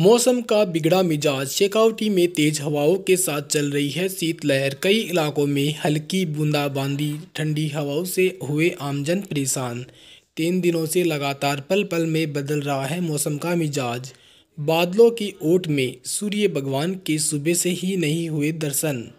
मौसम का बिगड़ा मिजाज शेखावटी में तेज हवाओं के साथ चल रही है शीतलहर कई इलाकों में हल्की बूंदाबांदी ठंडी हवाओं से हुए आमजन परेशान तीन दिनों से लगातार पल पल में बदल रहा है मौसम का मिजाज बादलों की ओट में सूर्य भगवान के सुबह से ही नहीं हुए दर्शन